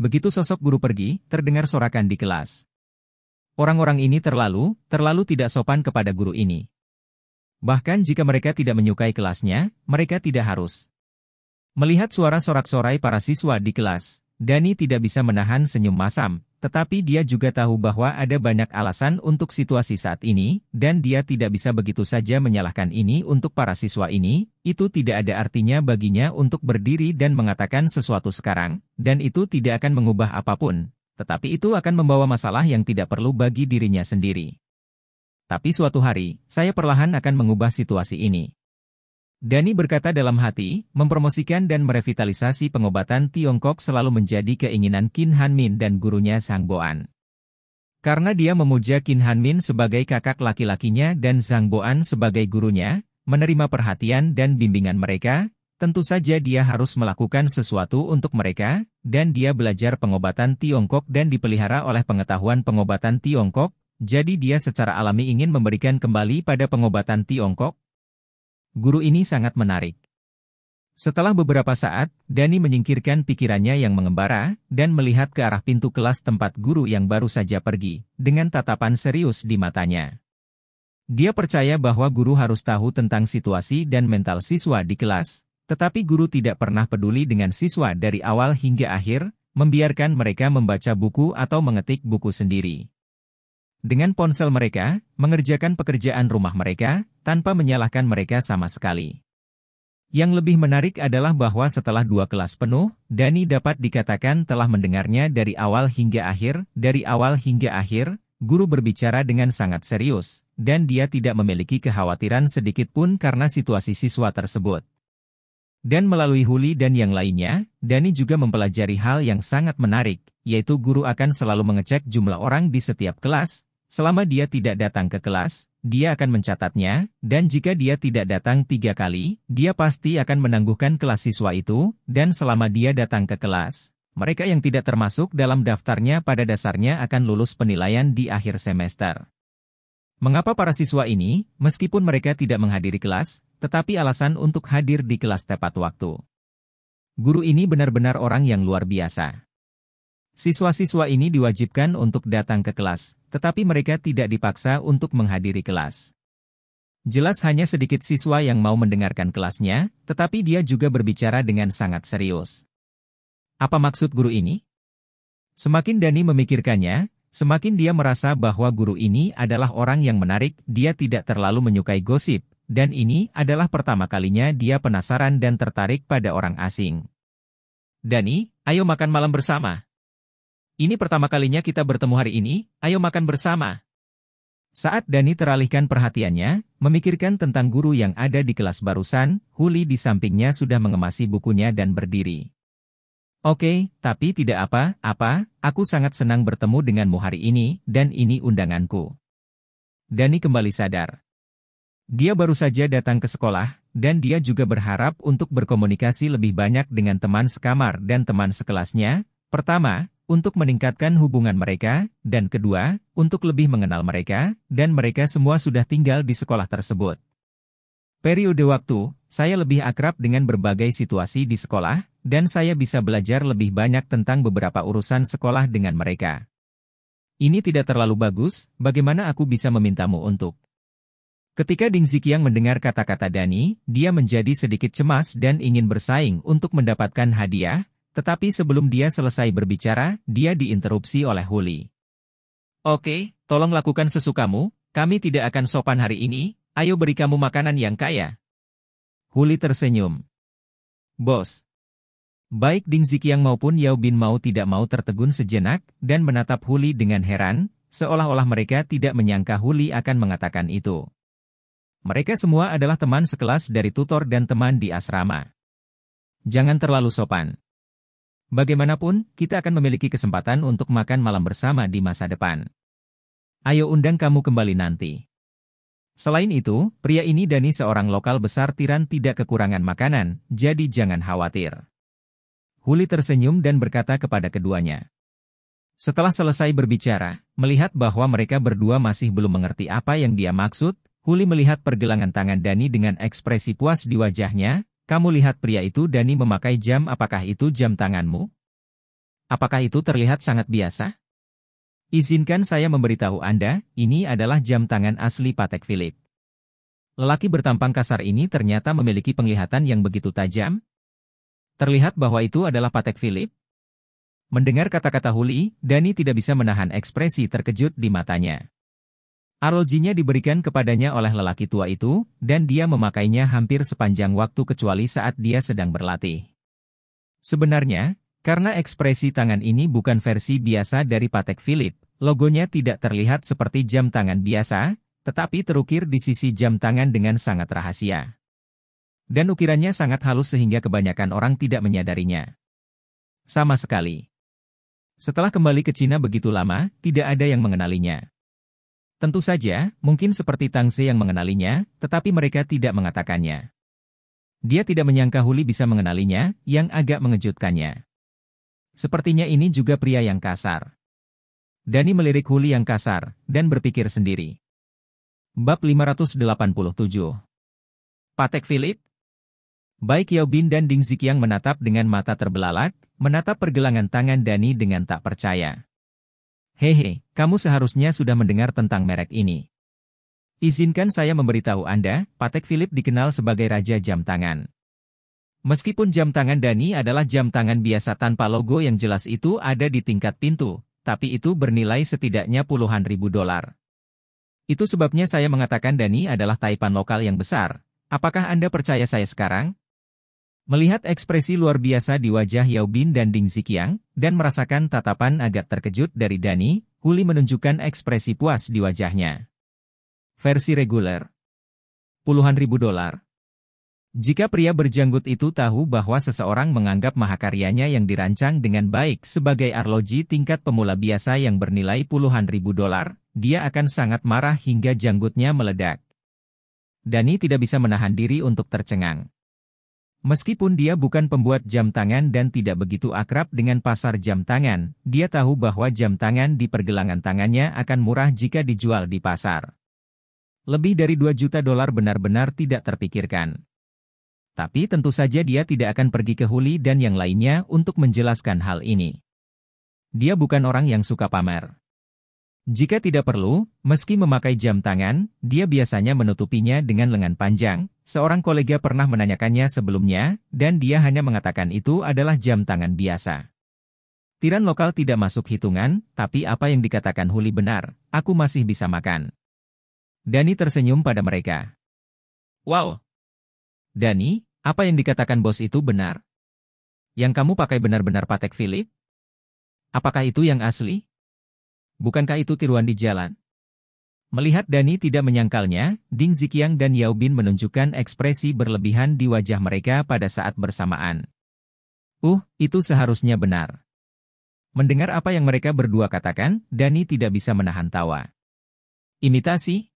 A: Begitu sosok guru pergi, terdengar sorakan di kelas. Orang-orang ini terlalu, terlalu tidak sopan kepada guru ini. Bahkan jika mereka tidak menyukai kelasnya, mereka tidak harus. Melihat suara sorak-sorai para siswa di kelas, Dani tidak bisa menahan senyum masam, tetapi dia juga tahu bahwa ada banyak alasan untuk situasi saat ini, dan dia tidak bisa begitu saja menyalahkan ini untuk para siswa ini, itu tidak ada artinya baginya untuk berdiri dan mengatakan sesuatu sekarang, dan itu tidak akan mengubah apapun, tetapi itu akan membawa masalah yang tidak perlu bagi dirinya sendiri. Tapi suatu hari, saya perlahan akan mengubah situasi ini. Dani berkata dalam hati, mempromosikan dan merevitalisasi pengobatan Tiongkok selalu menjadi keinginan Qin Hanmin dan gurunya Sang Boan. Karena dia memuja Qin Hanmin sebagai kakak laki-lakinya dan Sang Boan sebagai gurunya, menerima perhatian dan bimbingan mereka, tentu saja dia harus melakukan sesuatu untuk mereka, dan dia belajar pengobatan Tiongkok dan dipelihara oleh pengetahuan pengobatan Tiongkok, jadi dia secara alami ingin memberikan kembali pada pengobatan Tiongkok, Guru ini sangat menarik. Setelah beberapa saat, Dani menyingkirkan pikirannya yang mengembara dan melihat ke arah pintu kelas tempat guru yang baru saja pergi, dengan tatapan serius di matanya. Dia percaya bahwa guru harus tahu tentang situasi dan mental siswa di kelas, tetapi guru tidak pernah peduli dengan siswa dari awal hingga akhir, membiarkan mereka membaca buku atau mengetik buku sendiri. Dengan ponsel mereka, mengerjakan pekerjaan rumah mereka, tanpa menyalahkan mereka sama sekali. Yang lebih menarik adalah bahwa setelah dua kelas penuh, Dani dapat dikatakan telah mendengarnya dari awal hingga akhir, dari awal hingga akhir, guru berbicara dengan sangat serius, dan dia tidak memiliki kekhawatiran sedikit pun karena situasi siswa tersebut. Dan melalui Huli dan yang lainnya, Dani juga mempelajari hal yang sangat menarik, yaitu guru akan selalu mengecek jumlah orang di setiap kelas, Selama dia tidak datang ke kelas, dia akan mencatatnya, dan jika dia tidak datang tiga kali, dia pasti akan menangguhkan kelas siswa itu, dan selama dia datang ke kelas, mereka yang tidak termasuk dalam daftarnya pada dasarnya akan lulus penilaian di akhir semester. Mengapa para siswa ini, meskipun mereka tidak menghadiri kelas, tetapi alasan untuk hadir di kelas tepat waktu? Guru ini benar-benar orang yang luar biasa. Siswa-siswa ini diwajibkan untuk datang ke kelas, tetapi mereka tidak dipaksa untuk menghadiri kelas. Jelas hanya sedikit siswa yang mau mendengarkan kelasnya, tetapi dia juga berbicara dengan sangat serius. Apa maksud guru ini? Semakin Dani memikirkannya, semakin dia merasa bahwa guru ini adalah orang yang menarik, dia tidak terlalu menyukai gosip, dan ini adalah pertama kalinya dia penasaran dan tertarik pada orang asing. Dani, ayo makan malam bersama. Ini pertama kalinya kita bertemu hari ini, ayo makan bersama. Saat Dani teralihkan perhatiannya, memikirkan tentang guru yang ada di kelas barusan, Huli di sampingnya sudah mengemasi bukunya dan berdiri. Oke, tapi tidak apa-apa, aku sangat senang bertemu denganmu hari ini, dan ini undanganku. Dani kembali sadar. Dia baru saja datang ke sekolah, dan dia juga berharap untuk berkomunikasi lebih banyak dengan teman sekamar dan teman sekelasnya. Pertama, untuk meningkatkan hubungan mereka, dan kedua, untuk lebih mengenal mereka, dan mereka semua sudah tinggal di sekolah tersebut. Periode waktu, saya lebih akrab dengan berbagai situasi di sekolah, dan saya bisa belajar lebih banyak tentang beberapa urusan sekolah dengan mereka. Ini tidak terlalu bagus, bagaimana aku bisa memintamu untuk? Ketika Ding Zikiang mendengar kata-kata Dani, dia menjadi sedikit cemas dan ingin bersaing untuk mendapatkan hadiah, tetapi sebelum dia selesai berbicara, dia diinterupsi oleh Huli. Oke, tolong lakukan sesukamu, kami tidak akan sopan hari ini, ayo beri kamu makanan yang kaya. Huli tersenyum. Bos. Baik Ding Zikiang maupun Yao Bin Mao tidak mau tertegun sejenak dan menatap Huli dengan heran, seolah-olah mereka tidak menyangka Huli akan mengatakan itu. Mereka semua adalah teman sekelas dari tutor dan teman di asrama. Jangan terlalu sopan. Bagaimanapun, kita akan memiliki kesempatan untuk makan malam bersama di masa depan. Ayo undang kamu kembali nanti. Selain itu, pria ini Dani seorang lokal besar tiran tidak kekurangan makanan, jadi jangan khawatir. Huli tersenyum dan berkata kepada keduanya. Setelah selesai berbicara, melihat bahwa mereka berdua masih belum mengerti apa yang dia maksud, Huli melihat pergelangan tangan Dani dengan ekspresi puas di wajahnya, kamu lihat pria itu Dani memakai jam apakah itu jam tanganmu? Apakah itu terlihat sangat biasa? Izinkan saya memberitahu Anda, ini adalah jam tangan asli Patek Philippe. Lelaki bertampang kasar ini ternyata memiliki penglihatan yang begitu tajam. Terlihat bahwa itu adalah Patek Philippe. Mendengar kata-kata Huli, Dani tidak bisa menahan ekspresi terkejut di matanya. Arlojinya diberikan kepadanya oleh lelaki tua itu, dan dia memakainya hampir sepanjang waktu kecuali saat dia sedang berlatih. Sebenarnya, karena ekspresi tangan ini bukan versi biasa dari Patek Philippe, logonya tidak terlihat seperti jam tangan biasa, tetapi terukir di sisi jam tangan dengan sangat rahasia. Dan ukirannya sangat halus sehingga kebanyakan orang tidak menyadarinya. Sama sekali. Setelah kembali ke Cina begitu lama, tidak ada yang mengenalinya. Tentu saja, mungkin seperti Tang Zi yang mengenalinya, tetapi mereka tidak mengatakannya. Dia tidak menyangka Huli bisa mengenalinya, yang agak mengejutkannya. Sepertinya ini juga pria yang kasar. Dani melirik Huli yang kasar, dan berpikir sendiri. Bab 587 Patek Philip Baik Yao Bin dan Ding Zikiang menatap dengan mata terbelalak, menatap pergelangan tangan Dani dengan tak percaya. Hehe, kamu seharusnya sudah mendengar tentang merek ini. Izinkan saya memberitahu Anda, Patek Philippe dikenal sebagai raja jam tangan. Meskipun jam tangan Dani adalah jam tangan biasa tanpa logo yang jelas itu ada di tingkat pintu, tapi itu bernilai setidaknya puluhan ribu dolar. Itu sebabnya saya mengatakan Dani adalah taipan lokal yang besar. Apakah Anda percaya saya sekarang? Melihat ekspresi luar biasa di wajah Yao Bin dan Ding Ziqiang, dan merasakan tatapan agak terkejut dari Dani, Huli menunjukkan ekspresi puas di wajahnya. Versi reguler. Puluhan ribu dolar. Jika pria berjanggut itu tahu bahwa seseorang menganggap mahakaryanya yang dirancang dengan baik sebagai arloji tingkat pemula biasa yang bernilai puluhan ribu dolar, dia akan sangat marah hingga janggutnya meledak. Dani tidak bisa menahan diri untuk tercengang. Meskipun dia bukan pembuat jam tangan dan tidak begitu akrab dengan pasar jam tangan, dia tahu bahwa jam tangan di pergelangan tangannya akan murah jika dijual di pasar. Lebih dari 2 juta dolar benar-benar tidak terpikirkan. Tapi tentu saja dia tidak akan pergi ke Huli dan yang lainnya untuk menjelaskan hal ini. Dia bukan orang yang suka pamer. Jika tidak perlu, meski memakai jam tangan, dia biasanya menutupinya dengan lengan panjang. Seorang kolega pernah menanyakannya sebelumnya, dan dia hanya mengatakan itu adalah jam tangan biasa. Tiran lokal tidak masuk hitungan, tapi apa yang dikatakan Huli benar, aku masih bisa makan. Dani tersenyum pada mereka. Wow! Dani, apa yang dikatakan bos itu benar? Yang kamu pakai benar-benar Patek Philip? Apakah itu yang asli? Bukankah itu tiruan di jalan? Melihat Dani tidak menyangkalnya, Ding Zikiang dan Yao Bin menunjukkan ekspresi berlebihan di wajah mereka pada saat bersamaan. Uh, itu seharusnya benar. Mendengar apa yang mereka berdua katakan, Dani tidak bisa menahan tawa. Imitasi?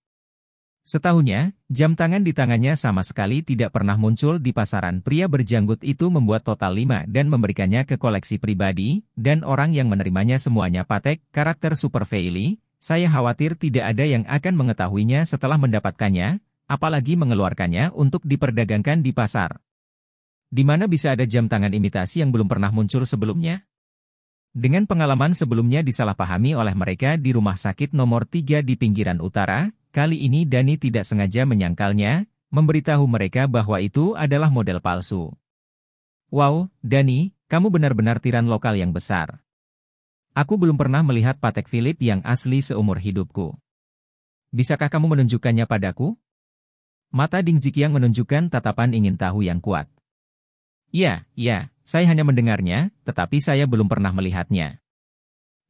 A: Setahunya, jam tangan di tangannya sama sekali tidak pernah muncul di pasaran pria berjanggut itu membuat total lima dan memberikannya ke koleksi pribadi, dan orang yang menerimanya semuanya patek, karakter super Feili, saya khawatir tidak ada yang akan mengetahuinya setelah mendapatkannya, apalagi mengeluarkannya untuk diperdagangkan di pasar. Di mana bisa ada jam tangan imitasi yang belum pernah muncul sebelumnya? Dengan pengalaman sebelumnya disalahpahami oleh mereka di rumah sakit nomor 3 di pinggiran utara, Kali ini Dani tidak sengaja menyangkalnya, memberitahu mereka bahwa itu adalah model palsu. Wow, Dani, kamu benar-benar tiran lokal yang besar. Aku belum pernah melihat Patek Philip yang asli seumur hidupku. Bisakah kamu menunjukkannya padaku? Mata Ding Zikiang menunjukkan tatapan ingin tahu yang kuat. Ya, ya, saya hanya mendengarnya, tetapi saya belum pernah melihatnya.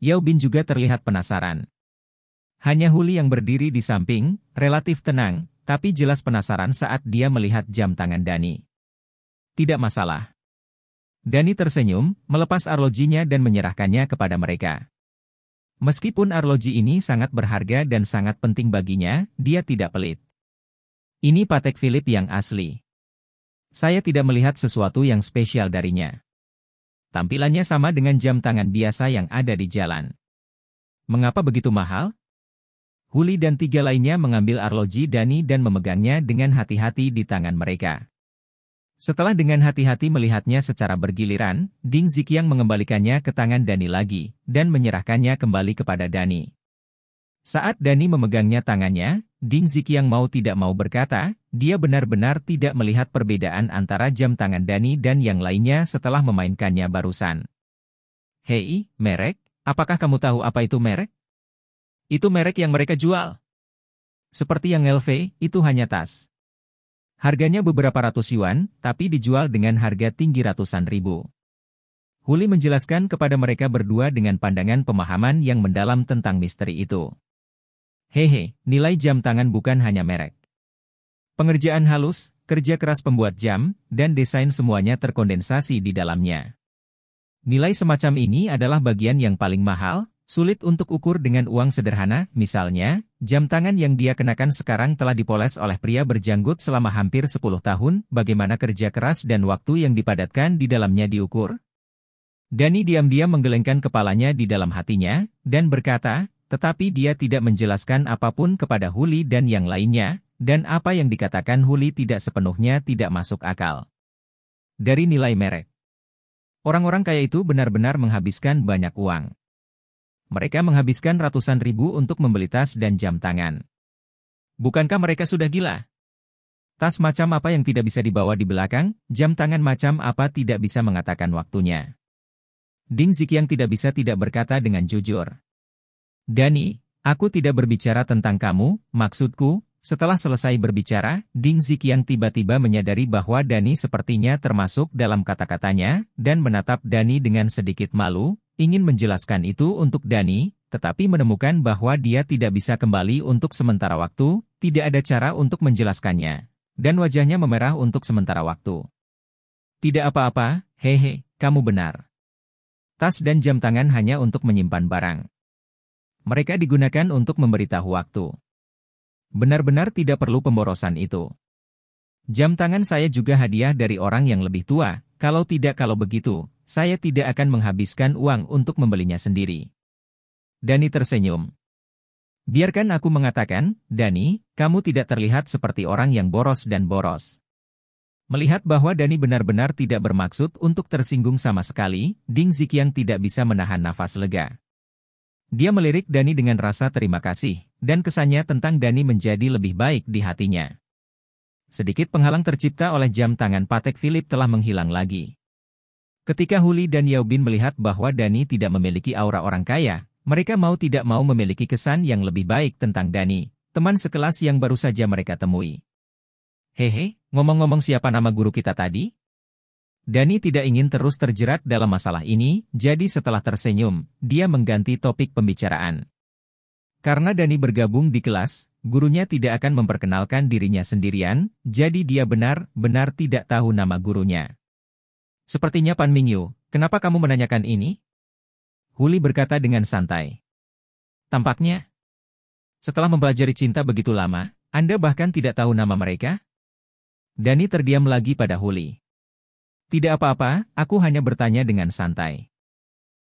A: Yao Bin juga terlihat penasaran. Hanya Huli yang berdiri di samping, relatif tenang, tapi jelas penasaran saat dia melihat jam tangan Dani. Tidak masalah. Dani tersenyum, melepas arlojinya dan menyerahkannya kepada mereka. Meskipun arloji ini sangat berharga dan sangat penting baginya, dia tidak pelit. Ini Patek Philip yang asli. Saya tidak melihat sesuatu yang spesial darinya. Tampilannya sama dengan jam tangan biasa yang ada di jalan. Mengapa begitu mahal? Huli dan tiga lainnya mengambil arloji Dani dan memegangnya dengan hati-hati di tangan mereka. Setelah dengan hati-hati melihatnya secara bergiliran, Ding Zikiang mengembalikannya ke tangan Dani lagi, dan menyerahkannya kembali kepada Dani. Saat Dani memegangnya tangannya, Ding Zikiang mau tidak mau berkata, dia benar-benar tidak melihat perbedaan antara jam tangan Dani dan yang lainnya setelah memainkannya barusan. Hei, merek, apakah kamu tahu apa itu merek? Itu merek yang mereka jual. Seperti yang LV, itu hanya tas. Harganya beberapa ratus yuan, tapi dijual dengan harga tinggi ratusan ribu. Huli menjelaskan kepada mereka berdua dengan pandangan pemahaman yang mendalam tentang misteri itu. Hehe, nilai jam tangan bukan hanya merek. Pengerjaan halus, kerja keras pembuat jam, dan desain semuanya terkondensasi di dalamnya. Nilai semacam ini adalah bagian yang paling mahal, Sulit untuk ukur dengan uang sederhana, misalnya, jam tangan yang dia kenakan sekarang telah dipoles oleh pria berjanggut selama hampir 10 tahun, bagaimana kerja keras dan waktu yang dipadatkan di dalamnya diukur? Dani diam-diam menggelengkan kepalanya di dalam hatinya, dan berkata, tetapi dia tidak menjelaskan apapun kepada Huli dan yang lainnya, dan apa yang dikatakan Huli tidak sepenuhnya tidak masuk akal. Dari nilai merek. Orang-orang kaya itu benar-benar menghabiskan banyak uang mereka menghabiskan ratusan ribu untuk membeli tas dan jam tangan. Bukankah mereka sudah gila? Tas macam apa yang tidak bisa dibawa di belakang, jam tangan macam apa tidak bisa mengatakan waktunya. Ding Zikiang tidak bisa tidak berkata dengan jujur. Dani, aku tidak berbicara tentang kamu, maksudku, setelah selesai berbicara, Ding Zikiang tiba-tiba menyadari bahwa Dani sepertinya termasuk dalam kata-katanya, dan menatap Dani dengan sedikit malu, ingin menjelaskan itu untuk Dani, tetapi menemukan bahwa dia tidak bisa kembali untuk sementara waktu, tidak ada cara untuk menjelaskannya, dan wajahnya memerah untuk sementara waktu. Tidak apa-apa, hehe, kamu benar. Tas dan jam tangan hanya untuk menyimpan barang. Mereka digunakan untuk memberitahu waktu. Benar-benar tidak perlu pemborosan itu. Jam tangan saya juga hadiah dari orang yang lebih tua, kalau tidak kalau begitu, saya tidak akan menghabiskan uang untuk membelinya sendiri. Dani tersenyum. Biarkan aku mengatakan, Dani, kamu tidak terlihat seperti orang yang boros dan boros. Melihat bahwa Dani benar-benar tidak bermaksud untuk tersinggung sama sekali, Ding Zikiang tidak bisa menahan nafas lega. Dia melirik Dani dengan rasa terima kasih, dan kesannya tentang Dani menjadi lebih baik di hatinya sedikit penghalang tercipta oleh jam tangan Patek Philip telah menghilang lagi. Ketika Huli dan Yao Bin melihat bahwa Dani tidak memiliki aura orang kaya, mereka mau tidak mau memiliki kesan yang lebih baik tentang Dani, teman sekelas yang baru saja mereka temui. Hehe, ngomong-ngomong siapa nama guru kita tadi? Dani tidak ingin terus terjerat dalam masalah ini, jadi setelah tersenyum, dia mengganti topik pembicaraan. Karena Dani bergabung di kelas, gurunya tidak akan memperkenalkan dirinya sendirian, jadi dia benar-benar tidak tahu nama gurunya. Sepertinya Pan Mingyu, kenapa kamu menanyakan ini? Huli berkata dengan santai. Tampaknya, setelah mempelajari cinta begitu lama, Anda bahkan tidak tahu nama mereka? Dani terdiam lagi pada Huli. Tidak apa-apa, aku hanya bertanya dengan santai.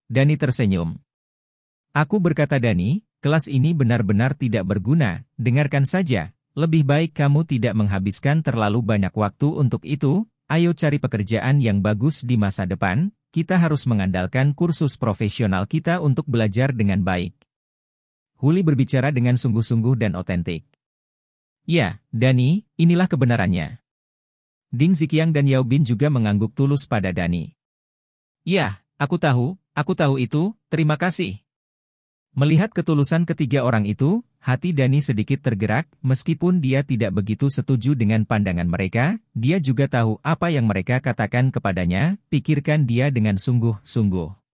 A: Dani tersenyum. Aku berkata Dani, Kelas ini benar-benar tidak berguna, dengarkan saja. Lebih baik kamu tidak menghabiskan terlalu banyak waktu untuk itu, ayo cari pekerjaan yang bagus di masa depan, kita harus mengandalkan kursus profesional kita untuk belajar dengan baik. Huli berbicara dengan sungguh-sungguh dan otentik. Ya, Dani, inilah kebenarannya. Ding Zikiang dan Yao Bin juga mengangguk tulus pada Dani. Ya, aku tahu, aku tahu itu, terima kasih. Melihat ketulusan ketiga orang itu, hati Dani sedikit tergerak, meskipun dia tidak begitu setuju dengan pandangan mereka, dia juga tahu apa yang mereka katakan kepadanya, pikirkan dia dengan sungguh-sungguh.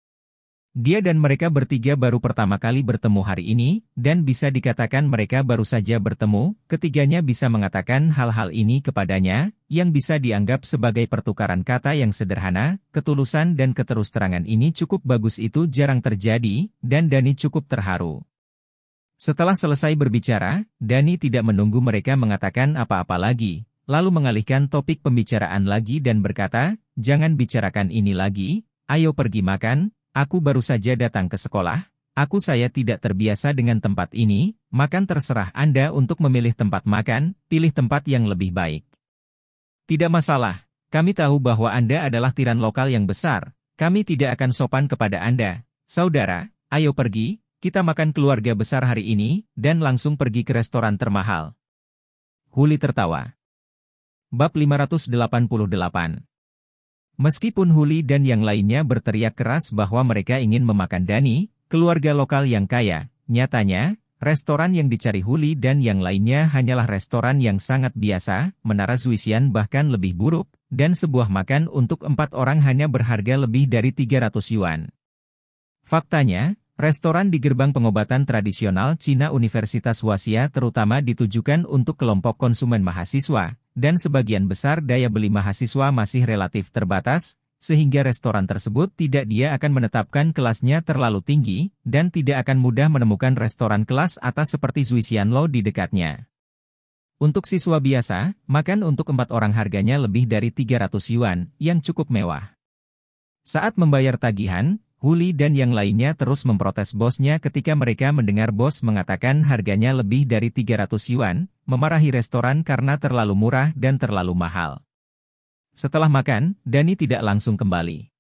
A: Dia dan mereka bertiga baru pertama kali bertemu hari ini, dan bisa dikatakan mereka baru saja bertemu, ketiganya bisa mengatakan hal-hal ini kepadanya, yang bisa dianggap sebagai pertukaran kata yang sederhana, ketulusan dan keterusterangan ini cukup bagus itu jarang terjadi, dan Dani cukup terharu. Setelah selesai berbicara, Dani tidak menunggu mereka mengatakan apa-apa lagi, lalu mengalihkan topik pembicaraan lagi dan berkata, jangan bicarakan ini lagi, ayo pergi makan, Aku baru saja datang ke sekolah, aku saya tidak terbiasa dengan tempat ini, makan terserah Anda untuk memilih tempat makan, pilih tempat yang lebih baik. Tidak masalah, kami tahu bahwa Anda adalah tiran lokal yang besar, kami tidak akan sopan kepada Anda. Saudara, ayo pergi, kita makan keluarga besar hari ini, dan langsung pergi ke restoran termahal. Huli tertawa. Bab 588 Meskipun Huli dan yang lainnya berteriak keras bahwa mereka ingin memakan Dani, keluarga lokal yang kaya, nyatanya, restoran yang dicari Huli dan yang lainnya hanyalah restoran yang sangat biasa, menara Zuisian bahkan lebih buruk, dan sebuah makan untuk empat orang hanya berharga lebih dari 300 yuan. Faktanya, Restoran di gerbang pengobatan tradisional Cina Universitas Wasia terutama ditujukan untuk kelompok konsumen mahasiswa, dan sebagian besar daya beli mahasiswa masih relatif terbatas, sehingga restoran tersebut tidak dia akan menetapkan kelasnya terlalu tinggi, dan tidak akan mudah menemukan restoran kelas atas seperti Zuisianlo di dekatnya. Untuk siswa biasa, makan untuk empat orang harganya lebih dari 300 yuan, yang cukup mewah. Saat membayar tagihan, Huli dan yang lainnya terus memprotes bosnya ketika mereka mendengar bos mengatakan harganya lebih dari 300 yuan, memarahi restoran karena terlalu murah dan terlalu mahal. Setelah makan, Dani tidak langsung kembali.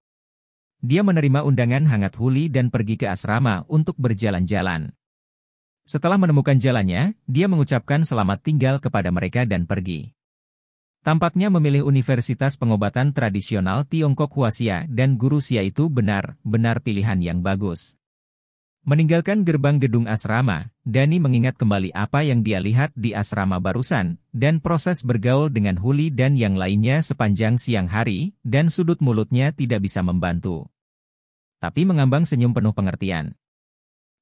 A: Dia menerima undangan hangat Huli dan pergi ke asrama untuk berjalan-jalan. Setelah menemukan jalannya, dia mengucapkan selamat tinggal kepada mereka dan pergi. Tampaknya memilih Universitas Pengobatan Tradisional Tiongkok Huasia dan guru Sia itu benar-benar pilihan yang bagus. Meninggalkan gerbang gedung asrama, Dani mengingat kembali apa yang dia lihat di asrama barusan, dan proses bergaul dengan Huli dan yang lainnya sepanjang siang hari, dan sudut mulutnya tidak bisa membantu. Tapi mengambang senyum penuh pengertian.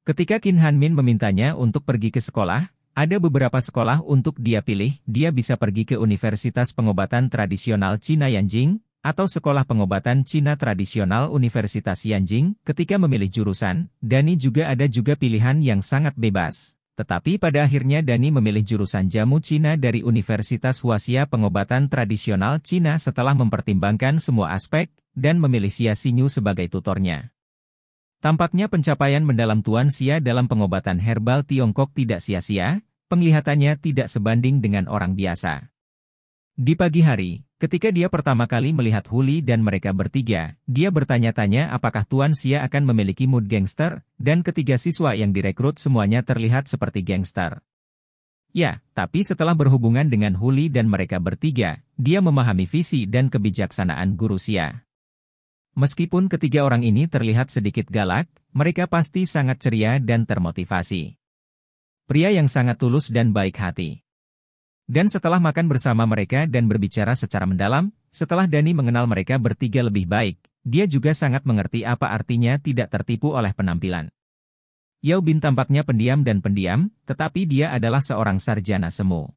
A: Ketika Kin Hanmin memintanya untuk pergi ke sekolah, ada beberapa sekolah untuk dia pilih, dia bisa pergi ke Universitas Pengobatan Tradisional Cina Yanjing, atau Sekolah Pengobatan Cina Tradisional Universitas Yanjing, ketika memilih jurusan, Dani juga ada juga pilihan yang sangat bebas. Tetapi pada akhirnya Dani memilih jurusan jamu Cina dari Universitas Huasia Pengobatan Tradisional Cina setelah mempertimbangkan semua aspek, dan memilih Xia Xinyu sebagai tutornya. Tampaknya pencapaian mendalam Tuan Xia dalam pengobatan herbal Tiongkok tidak sia-sia, penglihatannya tidak sebanding dengan orang biasa. Di pagi hari, ketika dia pertama kali melihat Huli dan mereka bertiga, dia bertanya-tanya apakah Tuan Sia akan memiliki mood gangster, dan ketiga siswa yang direkrut semuanya terlihat seperti gangster. Ya, tapi setelah berhubungan dengan Huli dan mereka bertiga, dia memahami visi dan kebijaksanaan guru Sia. Meskipun ketiga orang ini terlihat sedikit galak, mereka pasti sangat ceria dan termotivasi pria yang sangat tulus dan baik hati. Dan setelah makan bersama mereka dan berbicara secara mendalam, setelah Dani mengenal mereka bertiga lebih baik, dia juga sangat mengerti apa artinya tidak tertipu oleh penampilan. Yao Bin tampaknya pendiam dan pendiam, tetapi dia adalah seorang sarjana semu.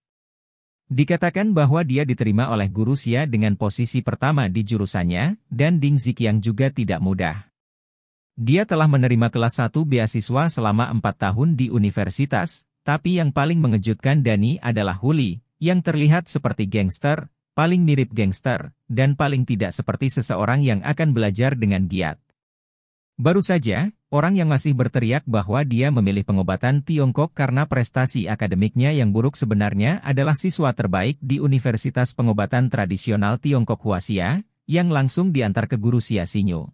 A: Dikatakan bahwa dia diterima oleh guru Xia dengan posisi pertama di jurusannya, dan Ding Zikiang juga tidak mudah. Dia telah menerima kelas 1 beasiswa selama 4 tahun di universitas, tapi yang paling mengejutkan Dani adalah Huli, yang terlihat seperti gangster, paling mirip gangster, dan paling tidak seperti seseorang yang akan belajar dengan giat. Baru saja, orang yang masih berteriak bahwa dia memilih pengobatan Tiongkok karena prestasi akademiknya yang buruk sebenarnya adalah siswa terbaik di Universitas Pengobatan Tradisional Tiongkok Huasia, yang langsung diantar ke guru Sia Sinyo.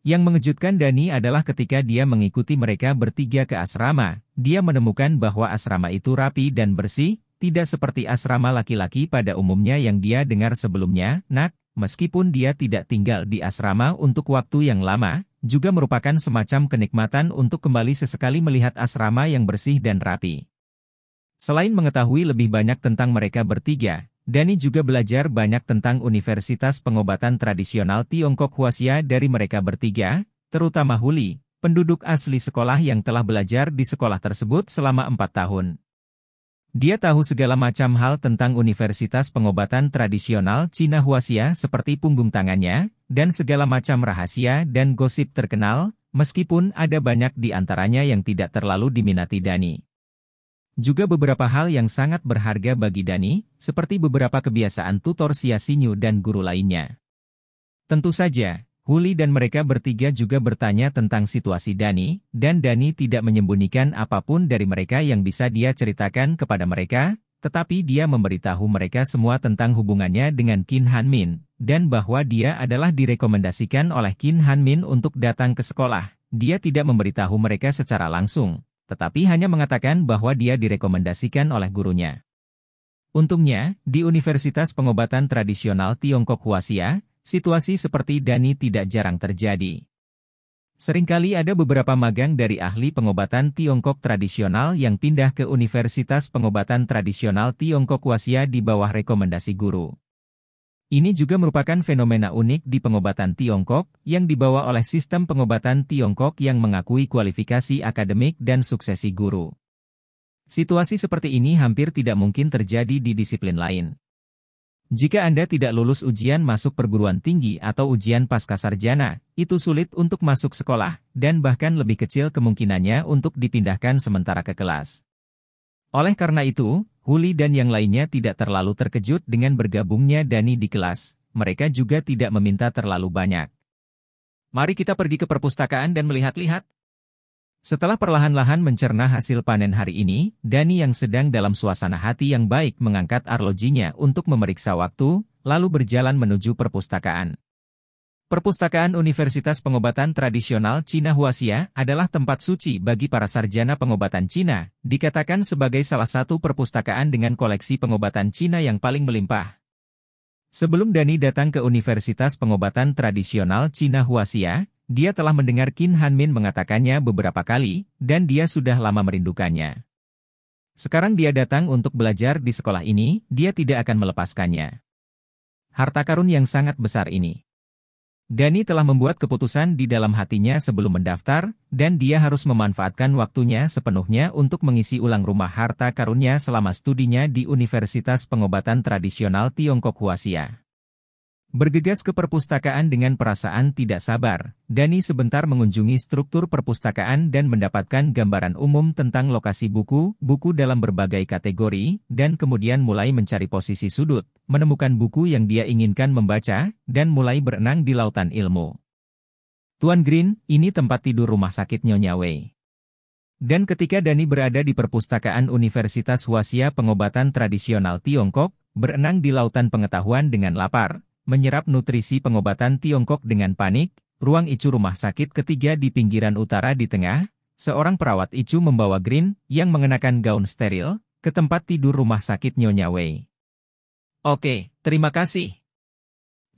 A: Yang mengejutkan Dani adalah ketika dia mengikuti mereka bertiga ke asrama, dia menemukan bahwa asrama itu rapi dan bersih, tidak seperti asrama laki-laki pada umumnya yang dia dengar sebelumnya, Nak, meskipun dia tidak tinggal di asrama untuk waktu yang lama, juga merupakan semacam kenikmatan untuk kembali sesekali melihat asrama yang bersih dan rapi. Selain mengetahui lebih banyak tentang mereka bertiga, Dani juga belajar banyak tentang Universitas Pengobatan Tradisional Tiongkok Huasia dari mereka bertiga, terutama Huli, penduduk asli sekolah yang telah belajar di sekolah tersebut selama empat tahun. Dia tahu segala macam hal tentang Universitas Pengobatan Tradisional Cina Huasia seperti punggung tangannya, dan segala macam rahasia dan gosip terkenal, meskipun ada banyak di antaranya yang tidak terlalu diminati Dani. Juga beberapa hal yang sangat berharga bagi Dani, seperti beberapa kebiasaan tutor Sia Sinyu dan guru lainnya. Tentu saja, Huli dan mereka bertiga juga bertanya tentang situasi Dani, dan Dani tidak menyembunyikan apapun dari mereka yang bisa dia ceritakan kepada mereka, tetapi dia memberitahu mereka semua tentang hubungannya dengan Qin Han Min, dan bahwa dia adalah direkomendasikan oleh Qin Han Min untuk datang ke sekolah. Dia tidak memberitahu mereka secara langsung, tetapi hanya mengatakan bahwa dia direkomendasikan oleh gurunya. Untungnya, di Universitas Pengobatan Tradisional Tiongkok Huasia, situasi seperti Dani tidak jarang terjadi. Seringkali ada beberapa magang dari ahli pengobatan Tiongkok tradisional yang pindah ke Universitas Pengobatan Tradisional Tiongkok Wasia di bawah rekomendasi guru. Ini juga merupakan fenomena unik di pengobatan Tiongkok, yang dibawa oleh sistem pengobatan Tiongkok yang mengakui kualifikasi akademik dan suksesi guru. Situasi seperti ini hampir tidak mungkin terjadi di disiplin lain. Jika Anda tidak lulus ujian masuk perguruan tinggi atau ujian pasca sarjana, itu sulit untuk masuk sekolah, dan bahkan lebih kecil kemungkinannya untuk dipindahkan sementara ke kelas. Oleh karena itu, Huli dan yang lainnya tidak terlalu terkejut dengan bergabungnya Dani di kelas, mereka juga tidak meminta terlalu banyak. Mari kita pergi ke perpustakaan dan melihat-lihat. Setelah perlahan-lahan mencerna hasil panen hari ini, Dani yang sedang dalam suasana hati yang baik mengangkat arlojinya untuk memeriksa waktu, lalu berjalan menuju perpustakaan. Perpustakaan Universitas Pengobatan Tradisional Cina Huasia adalah tempat suci bagi para sarjana pengobatan Cina, dikatakan sebagai salah satu perpustakaan dengan koleksi pengobatan Cina yang paling melimpah. Sebelum Dani datang ke Universitas Pengobatan Tradisional Cina Huasia, dia telah mendengar Qin Hanmin mengatakannya beberapa kali, dan dia sudah lama merindukannya. Sekarang dia datang untuk belajar di sekolah ini, dia tidak akan melepaskannya. Harta karun yang sangat besar ini. Dani telah membuat keputusan di dalam hatinya sebelum mendaftar, dan dia harus memanfaatkan waktunya sepenuhnya untuk mengisi ulang rumah harta karunnya selama studinya di Universitas Pengobatan Tradisional Tiongkok Huasia. Bergegas ke perpustakaan dengan perasaan tidak sabar, Dani sebentar mengunjungi struktur perpustakaan dan mendapatkan gambaran umum tentang lokasi buku, buku dalam berbagai kategori, dan kemudian mulai mencari posisi sudut, menemukan buku yang dia inginkan membaca, dan mulai berenang di lautan ilmu. Tuan Green, ini tempat tidur rumah sakit Nyonya Wei. Dan ketika Dani berada di perpustakaan Universitas Huasia Pengobatan Tradisional Tiongkok, berenang di lautan pengetahuan dengan lapar, menyerap nutrisi pengobatan Tiongkok dengan panik, ruang ICU rumah sakit ketiga di pinggiran utara di tengah, seorang perawat ICU membawa Green, yang mengenakan gaun steril, ke tempat tidur rumah sakit Nyonya Wei. Oke, terima kasih.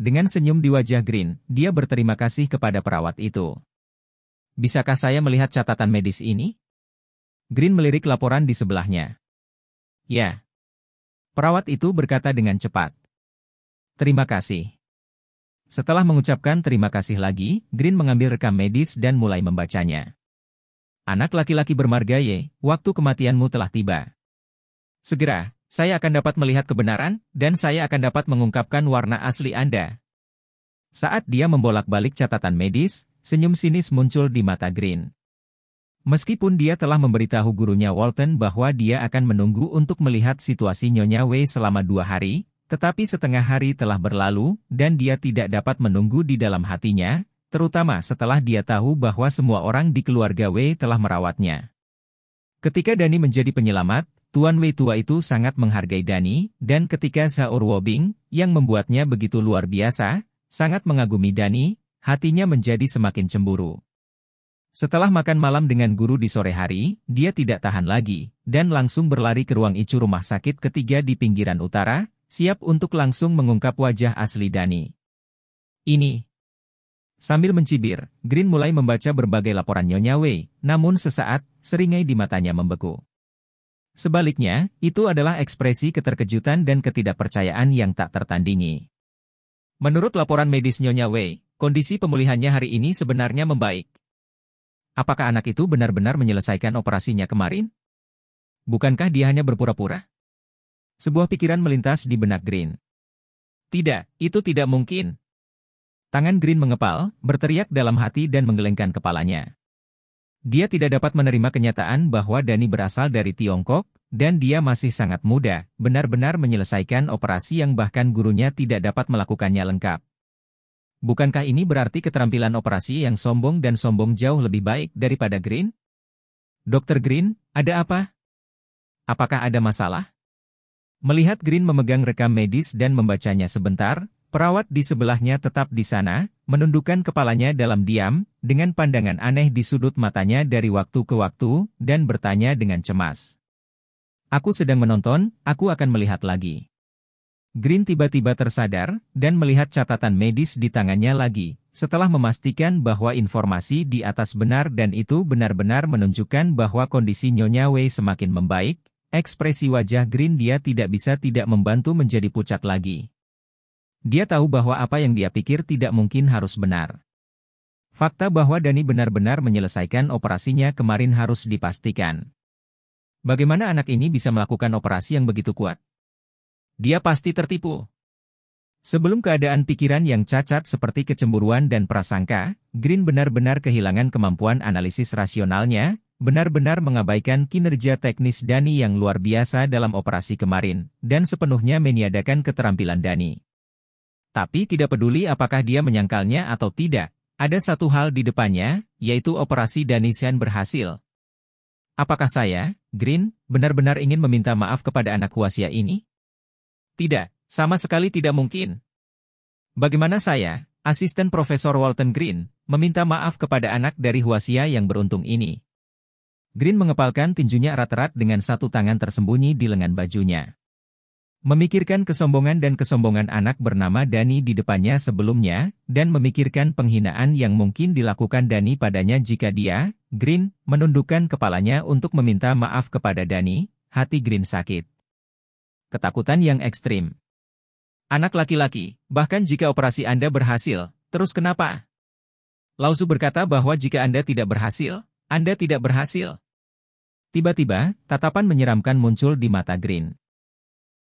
A: Dengan senyum di wajah Green, dia berterima kasih kepada perawat itu. Bisakah saya melihat catatan medis ini? Green melirik laporan di sebelahnya. Ya. Perawat itu berkata dengan cepat. Terima kasih. Setelah mengucapkan terima kasih lagi, Green mengambil rekam medis dan mulai membacanya. Anak laki-laki bermarga Y, waktu kematianmu telah tiba. Segera, saya akan dapat melihat kebenaran, dan saya akan dapat mengungkapkan warna asli Anda. Saat dia membolak-balik catatan medis, senyum sinis muncul di mata Green. Meskipun dia telah memberitahu gurunya Walton bahwa dia akan menunggu untuk melihat situasi Nyonya Wei selama dua hari, tetapi setengah hari telah berlalu, dan dia tidak dapat menunggu di dalam hatinya, terutama setelah dia tahu bahwa semua orang di keluarga Wei telah merawatnya. Ketika Dani menjadi penyelamat, Tuan Wei tua itu sangat menghargai Dani, dan ketika Saur Wobing, yang membuatnya begitu luar biasa, sangat mengagumi Dani, hatinya menjadi semakin cemburu. Setelah makan malam dengan guru di sore hari, dia tidak tahan lagi, dan langsung berlari ke ruang icu rumah sakit ketiga di pinggiran utara, siap untuk langsung mengungkap wajah asli Dani. Ini. Sambil mencibir, Green mulai membaca berbagai laporan Nyonya Wei, namun sesaat, seringai di matanya membeku. Sebaliknya, itu adalah ekspresi keterkejutan dan ketidakpercayaan yang tak tertandingi. Menurut laporan medis Nyonya Wei, kondisi pemulihannya hari ini sebenarnya membaik. Apakah anak itu benar-benar menyelesaikan operasinya kemarin? Bukankah dia hanya berpura-pura? Sebuah pikiran melintas di benak Green. Tidak, itu tidak mungkin. Tangan Green mengepal, berteriak dalam hati dan menggelengkan kepalanya. Dia tidak dapat menerima kenyataan bahwa Dani berasal dari Tiongkok, dan dia masih sangat muda, benar-benar menyelesaikan operasi yang bahkan gurunya tidak dapat melakukannya lengkap. Bukankah ini berarti keterampilan operasi yang sombong dan sombong jauh lebih baik daripada Green? Dokter Green, ada apa? Apakah ada masalah? Melihat Green memegang rekam medis dan membacanya sebentar, perawat di sebelahnya tetap di sana, menundukkan kepalanya dalam diam, dengan pandangan aneh di sudut matanya dari waktu ke waktu, dan bertanya dengan cemas. Aku sedang menonton, aku akan melihat lagi. Green tiba-tiba tersadar, dan melihat catatan medis di tangannya lagi, setelah memastikan bahwa informasi di atas benar dan itu benar-benar menunjukkan bahwa kondisi Nyonya Wei semakin membaik, Ekspresi wajah Green dia tidak bisa tidak membantu menjadi pucat lagi. Dia tahu bahwa apa yang dia pikir tidak mungkin harus benar. Fakta bahwa Dani benar-benar menyelesaikan operasinya kemarin harus dipastikan. Bagaimana anak ini bisa melakukan operasi yang begitu kuat? Dia pasti tertipu. Sebelum keadaan pikiran yang cacat seperti kecemburuan dan prasangka, Green benar-benar kehilangan kemampuan analisis rasionalnya, benar-benar mengabaikan kinerja teknis Dani yang luar biasa dalam operasi kemarin, dan sepenuhnya meniadakan keterampilan Dani. Tapi tidak peduli apakah dia menyangkalnya atau tidak, ada satu hal di depannya, yaitu operasi Dani Sian berhasil. Apakah saya, Green, benar-benar ingin meminta maaf kepada anak kuasia ini? Tidak, sama sekali tidak mungkin. Bagaimana saya, asisten Profesor Walton Green, meminta maaf kepada anak dari Huasia yang beruntung ini? Green mengepalkan tinjunya erat-erat dengan satu tangan tersembunyi di lengan bajunya. Memikirkan kesombongan dan kesombongan anak bernama Dani di depannya sebelumnya, dan memikirkan penghinaan yang mungkin dilakukan Dani padanya jika dia, Green, menundukkan kepalanya untuk meminta maaf kepada Dani, hati Green sakit. Ketakutan yang ekstrim. Anak laki-laki, bahkan jika operasi Anda berhasil, terus kenapa? Lausu berkata bahwa jika Anda tidak berhasil, Anda tidak berhasil. Tiba-tiba, tatapan menyeramkan muncul di mata Green.